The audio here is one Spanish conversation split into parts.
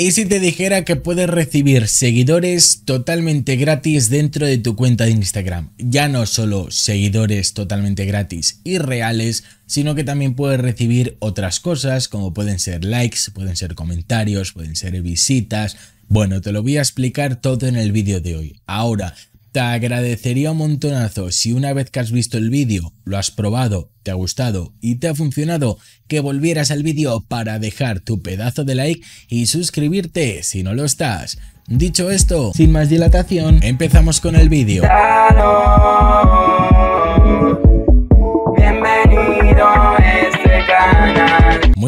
¿Y si te dijera que puedes recibir seguidores totalmente gratis dentro de tu cuenta de Instagram? Ya no solo seguidores totalmente gratis y reales, sino que también puedes recibir otras cosas como pueden ser likes, pueden ser comentarios, pueden ser visitas. Bueno, te lo voy a explicar todo en el vídeo de hoy. Ahora, te agradecería un montonazo si una vez que has visto el vídeo, lo has probado, te ha gustado y te ha funcionado, que volvieras al vídeo para dejar tu pedazo de like y suscribirte si no lo estás. Dicho esto, sin más dilatación, empezamos con el vídeo.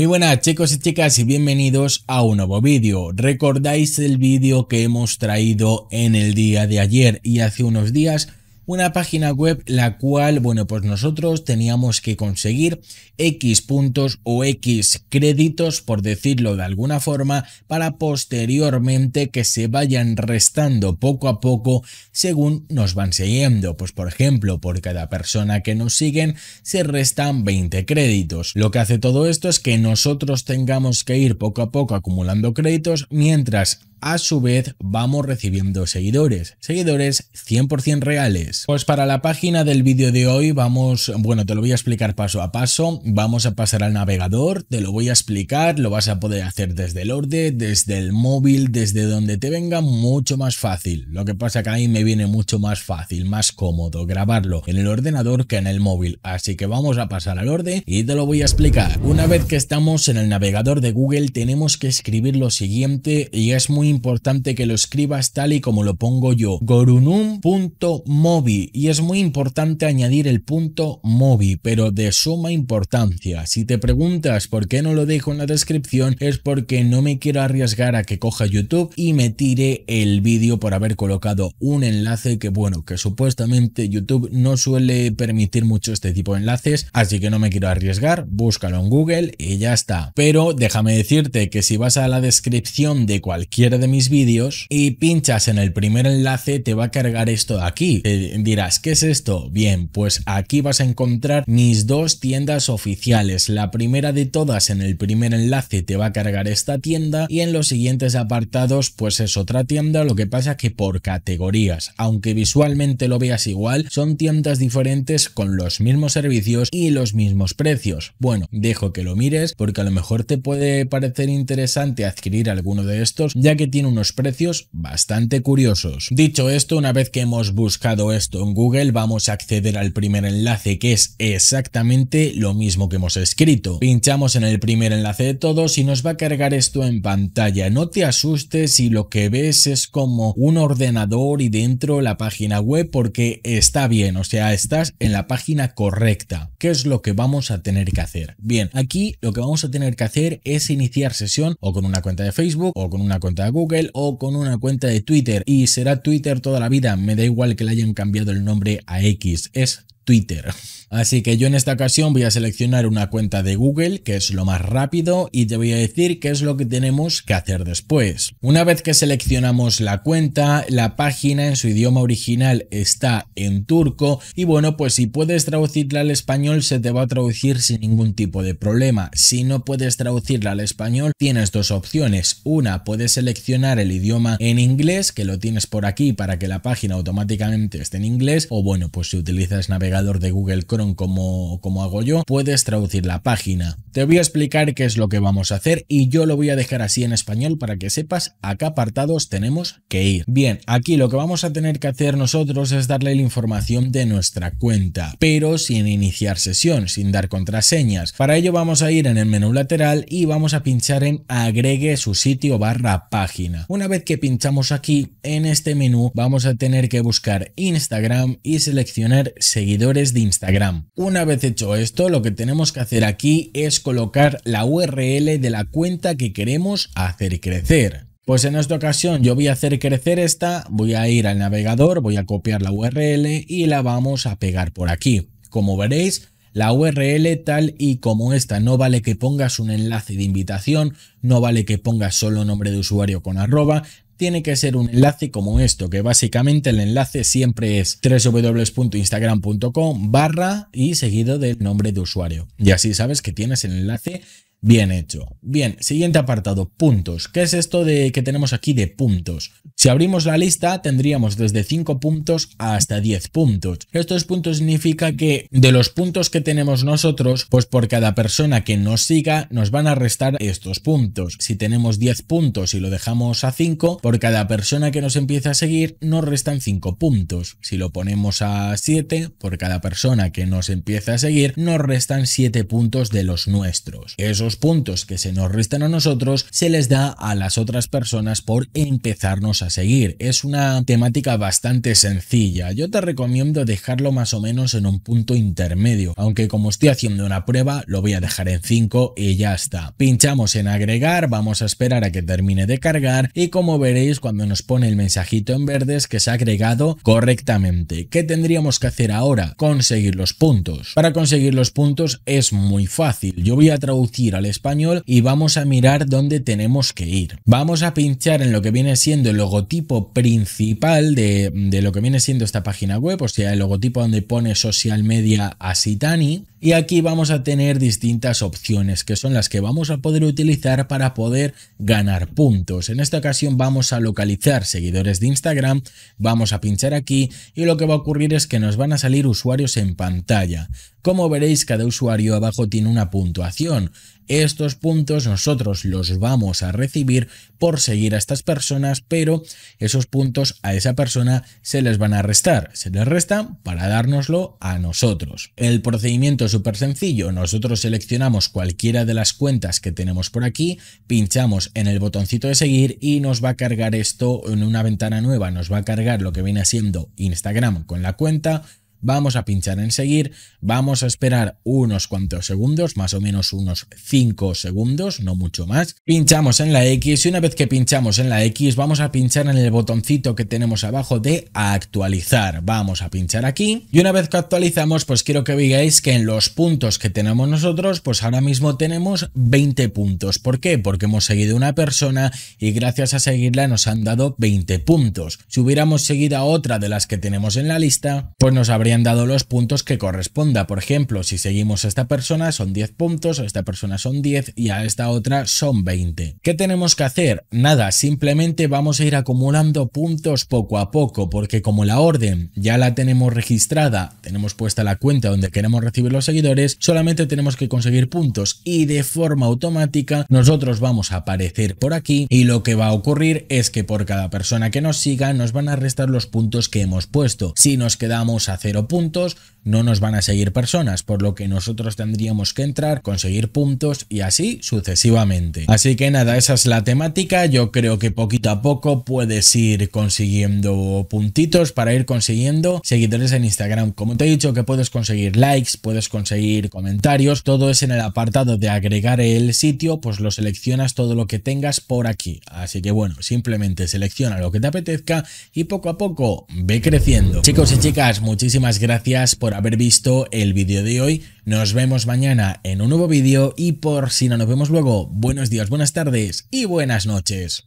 Muy buenas chicos y chicas y bienvenidos a un nuevo vídeo. Recordáis el vídeo que hemos traído en el día de ayer y hace unos días una página web la cual, bueno, pues nosotros teníamos que conseguir X puntos o X créditos, por decirlo de alguna forma, para posteriormente que se vayan restando poco a poco según nos van siguiendo. Pues por ejemplo, por cada persona que nos siguen se restan 20 créditos. Lo que hace todo esto es que nosotros tengamos que ir poco a poco acumulando créditos mientras a su vez vamos recibiendo seguidores, seguidores 100% reales. Pues para la página del vídeo de hoy vamos, bueno, te lo voy a explicar paso a paso, vamos a pasar al navegador, te lo voy a explicar, lo vas a poder hacer desde el orden, desde el móvil, desde donde te venga mucho más fácil. Lo que pasa que a me viene mucho más fácil, más cómodo grabarlo en el ordenador que en el móvil, así que vamos a pasar al orden y te lo voy a explicar. Una vez que estamos en el navegador de Google tenemos que escribir lo siguiente y es muy importante que lo escribas tal y como lo pongo yo. Gorunum.mobi y es muy importante añadir el punto mobi, pero de suma importancia. Si te preguntas por qué no lo dejo en la descripción es porque no me quiero arriesgar a que coja YouTube y me tire el vídeo por haber colocado un enlace que bueno, que supuestamente YouTube no suele permitir mucho este tipo de enlaces, así que no me quiero arriesgar, búscalo en Google y ya está. Pero déjame decirte que si vas a la descripción de cualquier de mis vídeos y pinchas en el primer enlace te va a cargar esto de aquí. dirás, ¿qué es esto? Bien, pues aquí vas a encontrar mis dos tiendas oficiales. La primera de todas en el primer enlace te va a cargar esta tienda y en los siguientes apartados pues es otra tienda. Lo que pasa que por categorías, aunque visualmente lo veas igual, son tiendas diferentes con los mismos servicios y los mismos precios. Bueno, dejo que lo mires porque a lo mejor te puede parecer interesante adquirir alguno de estos ya que tiene unos precios bastante curiosos. Dicho esto, una vez que hemos buscado esto en Google, vamos a acceder al primer enlace que es exactamente lo mismo que hemos escrito. Pinchamos en el primer enlace de todos y nos va a cargar esto en pantalla. No te asustes si lo que ves es como un ordenador y dentro la página web porque está bien, o sea, estás en la página correcta. ¿Qué es lo que vamos a tener que hacer? Bien, aquí lo que vamos a tener que hacer es iniciar sesión o con una cuenta de Facebook o con una cuenta de Google Google o con una cuenta de Twitter y será Twitter toda la vida, me da igual que le hayan cambiado el nombre a X, es Twitter. Así que yo en esta ocasión voy a seleccionar una cuenta de Google, que es lo más rápido, y te voy a decir qué es lo que tenemos que hacer después. Una vez que seleccionamos la cuenta, la página en su idioma original está en turco, y bueno, pues si puedes traducirla al español se te va a traducir sin ningún tipo de problema. Si no puedes traducirla al español, tienes dos opciones. Una, puedes seleccionar el idioma en inglés, que lo tienes por aquí para que la página automáticamente esté en inglés, o bueno, pues si utilizas navegador de Google Chrome como, como hago yo, puedes traducir la página. Te voy a explicar qué es lo que vamos a hacer y yo lo voy a dejar así en español para que sepas a qué apartados tenemos que ir. Bien, aquí lo que vamos a tener que hacer nosotros es darle la información de nuestra cuenta, pero sin iniciar sesión, sin dar contraseñas. Para ello vamos a ir en el menú lateral y vamos a pinchar en agregue su sitio barra página. Una vez que pinchamos aquí, en este menú vamos a tener que buscar Instagram y seleccionar seguir de Instagram. Una vez hecho esto, lo que tenemos que hacer aquí es colocar la URL de la cuenta que queremos hacer crecer. Pues en esta ocasión yo voy a hacer crecer esta, voy a ir al navegador, voy a copiar la URL y la vamos a pegar por aquí. Como veréis, la URL tal y como esta, no vale que pongas un enlace de invitación, no vale que pongas solo nombre de usuario con arroba, tiene que ser un enlace como esto, que básicamente el enlace siempre es www.instagram.com barra y seguido del nombre de usuario. Y así sabes que tienes el enlace Bien hecho. Bien, siguiente apartado, puntos. ¿Qué es esto de que tenemos aquí de puntos? Si abrimos la lista tendríamos desde 5 puntos hasta 10 puntos. Estos puntos significa que de los puntos que tenemos nosotros, pues por cada persona que nos siga nos van a restar estos puntos. Si tenemos 10 puntos y lo dejamos a 5, por cada persona que nos empieza a seguir nos restan 5 puntos. Si lo ponemos a 7, por cada persona que nos empieza a seguir nos restan 7 puntos de los nuestros. Eso puntos que se nos restan a nosotros se les da a las otras personas por empezarnos a seguir. Es una temática bastante sencilla. Yo te recomiendo dejarlo más o menos en un punto intermedio, aunque como estoy haciendo una prueba lo voy a dejar en 5 y ya está. Pinchamos en agregar, vamos a esperar a que termine de cargar y como veréis cuando nos pone el mensajito en verde es que se ha agregado correctamente. ¿Qué tendríamos que hacer ahora? Conseguir los puntos. Para conseguir los puntos es muy fácil. Yo voy a traducir español y vamos a mirar dónde tenemos que ir. Vamos a pinchar en lo que viene siendo el logotipo principal de, lo que viene siendo esta página web, o sea, el logotipo donde pone social media a Sitani y aquí vamos a tener distintas opciones que son las que vamos a poder utilizar para poder ganar puntos. En esta ocasión vamos a localizar seguidores de Instagram, vamos a pinchar aquí y lo que va a ocurrir es que nos van a salir usuarios en pantalla. Como veréis, cada usuario abajo tiene una puntuación. Estos puntos nosotros los vamos a recibir por seguir a estas personas, pero esos puntos a esa persona se les van a restar. Se les resta para dárnoslo a nosotros. El procedimiento súper sencillo, nosotros seleccionamos cualquiera de las cuentas que tenemos por aquí, pinchamos en el botoncito de seguir y nos va a cargar esto en una ventana nueva, nos va a cargar lo que viene siendo Instagram con la cuenta, Vamos a pinchar en seguir, vamos a esperar unos cuantos segundos, más o menos unos 5 segundos, no mucho más. Pinchamos en la X y una vez que pinchamos en la X vamos a pinchar en el botoncito que tenemos abajo de actualizar. Vamos a pinchar aquí y una vez que actualizamos pues quiero que veáis que en los puntos que tenemos nosotros pues ahora mismo tenemos 20 puntos. ¿Por qué? Porque hemos seguido una persona y gracias a seguirla nos han dado 20 puntos. Si hubiéramos seguido a otra de las que tenemos en la lista pues nos habría han dado los puntos que corresponda. Por ejemplo, si seguimos a esta persona son 10 puntos, a esta persona son 10 y a esta otra son 20. ¿Qué tenemos que hacer? Nada, simplemente vamos a ir acumulando puntos poco a poco, porque como la orden ya la tenemos registrada, tenemos puesta la cuenta donde queremos recibir los seguidores, solamente tenemos que conseguir puntos y de forma automática nosotros vamos a aparecer por aquí y lo que va a ocurrir es que por cada persona que nos siga nos van a restar los puntos que hemos puesto. Si nos quedamos a 0 puntos, no nos van a seguir personas, por lo que nosotros tendríamos que entrar, conseguir puntos y así sucesivamente. Así que nada, esa es la temática, yo creo que poquito a poco puedes ir consiguiendo puntitos para ir consiguiendo seguidores en Instagram. Como te he dicho que puedes conseguir likes, puedes conseguir comentarios, todo es en el apartado de agregar el sitio, pues lo seleccionas todo lo que tengas por aquí. Así que bueno, simplemente selecciona lo que te apetezca y poco a poco ve creciendo. Chicos y chicas, muchísimas gracias por haber visto el vídeo de hoy. Nos vemos mañana en un nuevo vídeo y por si no nos vemos luego, buenos días, buenas tardes y buenas noches.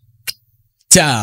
¡Chao!